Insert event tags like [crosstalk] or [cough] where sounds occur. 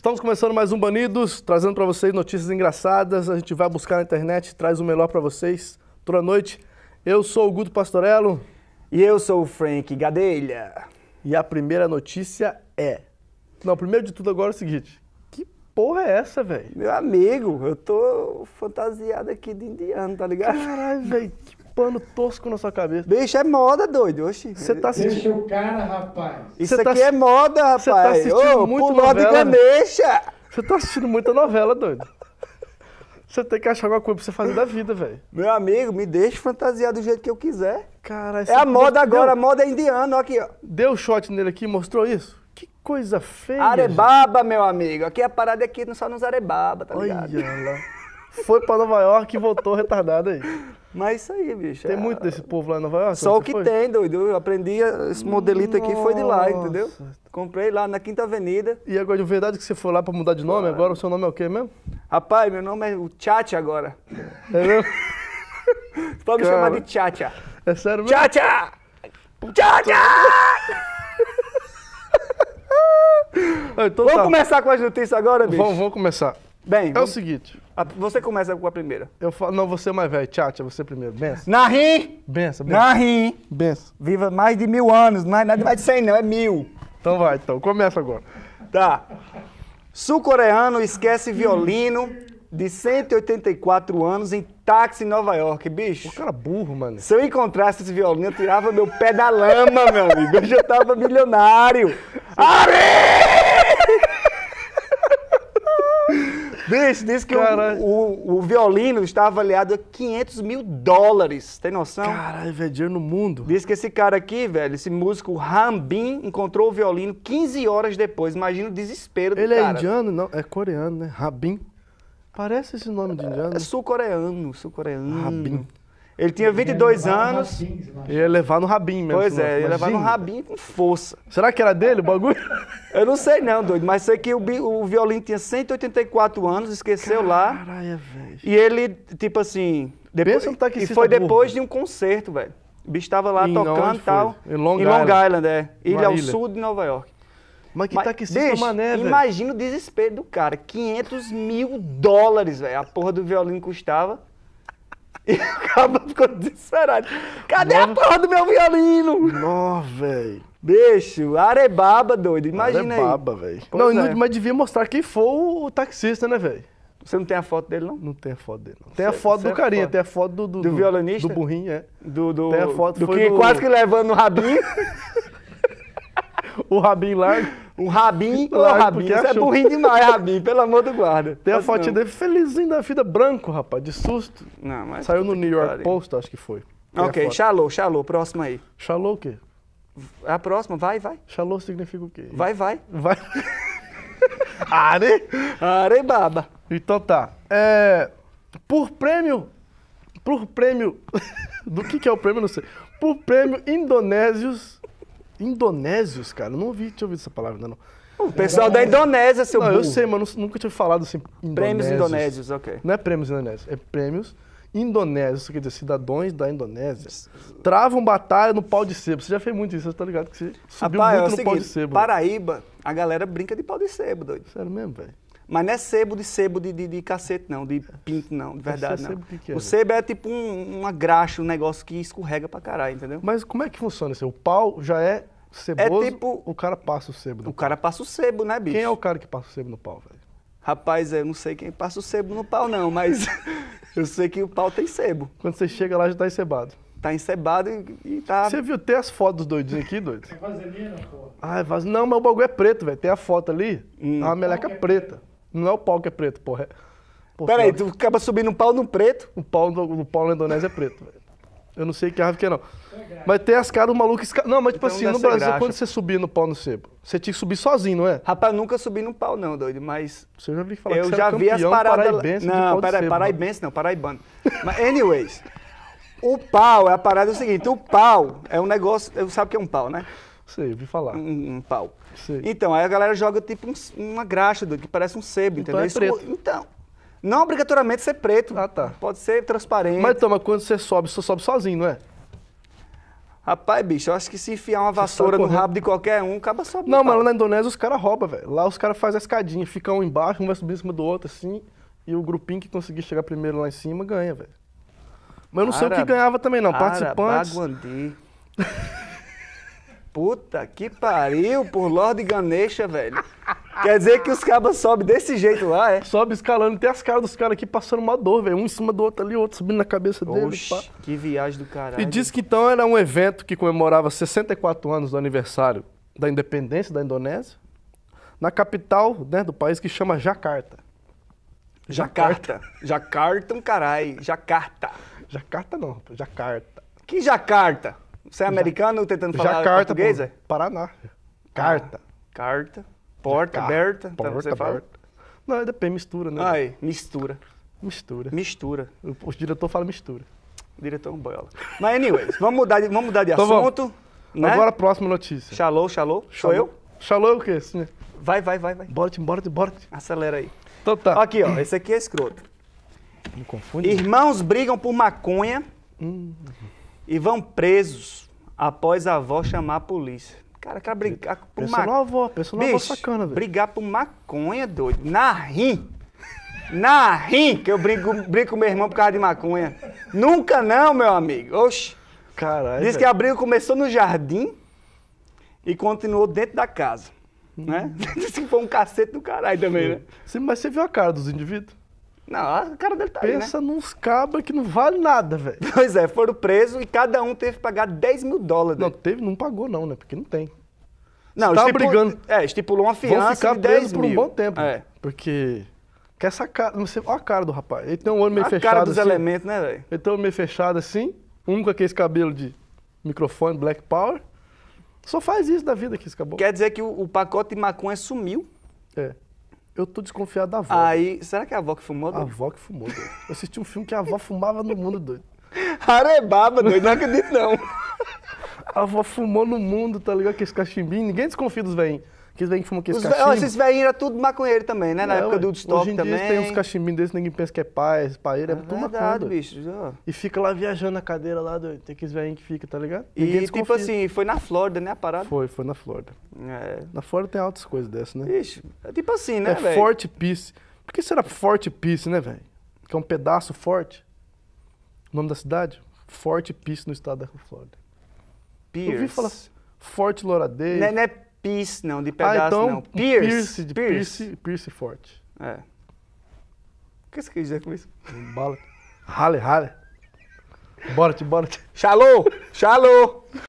Estamos começando mais um Banidos, trazendo para vocês notícias engraçadas. A gente vai buscar na internet, traz o melhor para vocês toda noite. Eu sou o Guto Pastorello. E eu sou o Frank Gadelha. E a primeira notícia é. Não, primeiro de tudo agora é o seguinte. Que porra é essa, velho? Meu amigo, eu tô fantasiado aqui de indiano, tá ligado? Caralho, velho, que pano tosco na sua cabeça. Bicho, é moda, doido. Oxi. Você tá assistindo. Deixa o cara, rapaz. Isso tá aqui é moda, rapaz. Você tá assistindo Ô, muito novela. de Ganesha. Você tá assistindo muita novela, doido. Você tem que achar alguma coisa pra você fazer da vida, velho. Meu amigo, me deixa fantasiar do jeito que eu quiser. Cara, É a moda deu... agora, a moda é indiana, ó aqui, ó. Deu shot nele aqui, mostrou isso? Que coisa feia. Arebaba, gente. meu amigo. Aqui a parada é aqui, não só nos arebaba, tá ligado? Olha lá foi pra Nova York e voltou retardado aí. Mas isso aí, bicho. Tem é... muito desse povo lá em Nova York? Só o que foi? tem, doido. Eu aprendi esse modelito Nossa. aqui, foi de lá, entendeu? Comprei lá na Quinta Avenida. E agora, de verdade que você foi lá pra mudar de nome? Ah. Agora o seu nome é o quê mesmo? Rapaz, meu nome é o Tchatcha agora. É mesmo? Você [laughs] pode Cara. me chamar de Tchatcha. É sério mesmo? Tchatcha! Tchatcha! [laughs] Ah, então vamos tá. começar com as notícias agora, bicho? Vamos, vamos começar. Bem, é vamos... o seguinte. Você começa com a primeira. Eu falo, não, você é mais velho. Tchatcha, você primeiro. Benção. Narim! Benção, benção. Narim! Benção. Viva mais de mil anos. Não é mais de cem, não. É mil. Então vai, então. Começa agora. Tá. Sul-coreano esquece violino de 184 anos em táxi em Nova York, bicho. O cara é burro, mano. Se eu encontrasse esse violino, eu tirava meu pé da lama, meu amigo. Eu já tava milionário. Ari! Bicho, disse que o, o, o, violino está avaliado a 500 mil dólares. Tem noção? Caralho, velho, dinheiro no mundo. Diz que esse cara aqui, velho, esse músico Rambin, encontrou o violino 15 horas depois. Imagina o desespero do Ele é cara. Ele é indiano? Não, é coreano, né? Rabin. Parece esse nome de indiano. É sul-coreano, sul-coreano. Rabin. Ele tinha 22 ele anos. Rabinho, ia levar no rabinho mesmo. Pois é, né? ia levar no rabinho com força. Será que era dele o bagulho? [laughs] Eu não sei não, doido, mas sei que o, o violino tinha 184 anos, esqueceu Caralho, lá. Caralho, velho. E ele, tipo assim... Depois, Pensa no E foi burro. depois de um concerto, velho. O bicho tava lá tocando e tal. Em Long, em Long Island. Island é. Ilha ao sul de Nova York. Mas que Mas, taxista mané, velho. Imagina o desespero do cara. 500 mil dólares, velho. A porra do violino custava. [laughs] cabra [laughs] ficou desesperado. Cadê Nossa. a porra do meu violino? Nossa, velho. Bicho, arebaba, doido. Imagina arebaba, aí. Arebaba, velho. Não, é. mas devia mostrar quem for o taxista, né, velho? Você não tem a foto dele, não? Não tem a foto dele, não. Tem a foto do é carinha, tem a foto do... Do, do, do violinista? Do burrinho, é. Do, do, tem a foto do que do... quase que levando no rabinho. [laughs] o rabin lá Um rabin o Rabin. [laughs] você é achou... é burrinho demais, rabin [laughs] pelo amor do guarda. Tem a fotinha dele felizinho da vida, branco, rapaz, de susto. Não, mas Saiu no New York Post, acho que foi. Tem ok, xalou, xalou, próxima aí. Xalou o quê? A próxima, vai, vai. Xalou significa o quê? Vai, vai. Vai. [laughs] Are. Are baba. Então tá. É, por prêmio. Por prêmio. do que, que é o prêmio? Não sei. Por prêmio Indonésios Indonésios, cara, não ouvi, tinha ouvido essa palavra não. O pessoal é. da Indonésia, seu não, burro. Eu sei, mano, nunca tinha falado assim. Indonésios. Prêmios indonésios, ok. Não é prêmios indonésios, é prêmios indonésios, quer dizer, cidadãos da Indonésia travam batalha no pau de sebo. Você já fez muito isso, você tá ligado que você subiu Rapaz, é muito é no seguinte, pau de sebo. Paraíba, a galera brinca de pau de sebo, doido. Sério mesmo, velho? Mas não é sebo de sebo de, de, de cacete, não, de pinto, não, de verdade, não. É o né? sebo é tipo um, uma graxa, um negócio que escorrega pra caralho, entendeu? Mas como é que funciona isso? O pau já é, é ceboso, é tipo, o cara passa o sebo O cara passa o sebo, né, bicho? Quem é o cara que passa o sebo no pau, velho? Rapaz, eu não sei quem passa o sebo no pau, não, mas [laughs] eu sei que o pau tem sebo. Quando você chega lá, já tá encebado. Tá encebado e, e tá. Você viu até as fotos dos doidinhos aqui, doido? É vaselina, pô. Ah, é vas... não, mas o bagulho é preto, velho. Tem a foto ali, hum. é uma meleca preta. Não é o pau que é preto, porra. porra Peraí, tu acaba subindo um pau no preto? O pau no, pau na Indonésia é preto, velho. Eu não sei que árvore que é, não. Mas tem as caras malucas. Esca... Não, mas tipo então, assim, no Brasil, graxa. quando você subia no pau no sebo, você tinha que subir sozinho, não é? Rapaz, eu nunca subi no pau, não, doido, mas. Você já viu falar eu que você já vi as paradas. Paraibense não, peraí, paraibense não, paraibano. mas, anyways, o pau, é a parada é o seguinte: o pau é um negócio. Eu sabe o que é um pau, né? Sei, ouvi falar. Um, um pau. Sei. Então, aí a galera joga tipo um, uma graxa, que parece um sebo, então entendeu? É Isso, então, não obrigatoriamente ser preto. Ah, tá. Pode ser transparente. Mas toma, quando você sobe, você sobe sozinho, não é? Rapaz, bicho, eu acho que se enfiar uma vassoura no rabo de qualquer um, acaba sobe. Não, mas lá na Indonésia os caras roubam, velho. Lá os caras fazem a escadinha, ficam um embaixo, um vai subir em cima do outro, assim, e o grupinho que conseguir chegar primeiro lá em cima ganha, velho. Mas eu não sei o que ganhava também, não. Participantes. [laughs] Puta que pariu por Lord Ganesha, velho. Quer dizer que os cabas sobem desse jeito lá, é? Sobe escalando, tem as caras dos caras aqui passando uma dor, velho. Um em cima do outro ali, outro subindo na cabeça dele. pá. que viagem do caralho. E diz que então era um evento que comemorava 64 anos do aniversário da independência da Indonésia, na capital né, do país que chama Jakarta. Jakarta. Jakarta, um caralho. Jakarta. Jakarta não, Jakarta. Que Jakarta? Você é americano tentando falar Jacarta, português? é Paraná. Carta. Ah, carta. Porta Jacarta. aberta. Então Porta então você aberta. Fala? Não, é DP, mistura, né? Aí, mistura. Mistura. Mistura. O, o diretor fala mistura. O diretor é um boiola. Mas anyways, vamos mudar de, vamos mudar de então, assunto. Vamos. Né? Agora a próxima notícia. Shalou, shalou. Sou eu? Shalou é o quê? Vai, vai, vai, vai. Bora, -te, bora, bora. Acelera aí. Então tá. Aqui, ó. Esse aqui é escroto. Não confunde. Irmãos brigam por maconha. Hum e vão presos após a avó chamar a polícia. Cara, quer brigar por maconha. Pensou na avó, pensou na avó sacana, velho. Brigar por maconha, doido. Na rim. Na rim, que eu brinco, brinco com meu irmão por causa de maconha. Nunca não, meu amigo. Oxi. Caralho. Diz que a briga começou no jardim e continuou dentro da casa. Né? Diz que foi um cacete do caralho também, né? Sim, mas você viu a cara dos indivíduos? Não, a cara dele tá Pensa aí, né? Pensa nos cabas que não vale nada, velho. [laughs] Pois é, foram presos e cada um teve que pagar 10 mil dólares. Não, né? teve, não pagou não, né? Porque não tem. Não, tá brigando. É, estipulou uma fiança Vão ficar de 10 mil. por um bom tempo. É. Porque... Que essa cara, não sei, olha a cara do rapaz. Ele tem um olho meio a fechado A cara dos assim. elementos, né, velho? Ele tem um olho meio fechado assim, um com aqueles cabelo de microfone, black power. Só faz isso da vida que isso acabou. Quer dizer que o, o pacote de maconha sumiu. É. Eu tô desconfiado da avó. Aí, será que é a avó que fumou, doido? A avó que fumou, doido. Eu assisti um filme que a avó fumava no mundo, doido. [laughs] Arebaba, é doido, não acredito não. A avó fumou no mundo, tá ligado? Que é esse cachimbinho, ninguém desconfia dos velhinhos. Que os velhinhos fumam aqui, os cachimbo. Esses velhinhos eram tudo maconheiro também, né? Não, Na época do Woodstock hoje em também. Dia, tem uns cachimbinhos desses, ninguém pensa que é pai, é paeira, é, é tudo verdade, bicho. E fica lá viajando na cadeira lá, doido. Tem aqueles velhinhos que fica, tá ligado? e tipo desconfia. tipo assim, foi na Flórida, né, a parada? Foi, foi na Flórida. É. Na Flórida tem altas coisas dessas, né? Ixi, é tipo assim, né, é velho? É Forte Peace. Por que será Forte Peace, né, velho? Que é um pedaço forte. O nome da cidade? Forte Peace no estado da Flórida. Pierce. Eu ouvi falar Forte Loradeiro. Não, né, não né, Pierce, não, de ah, pedaço, ah, então, não. Pierce. Pierce, de Pierce. Pierce, Pierce forte. É. O que você quer dizer com isso? Bala. Rale, rale. Bora, te bora. Te. Shalom! Shalom!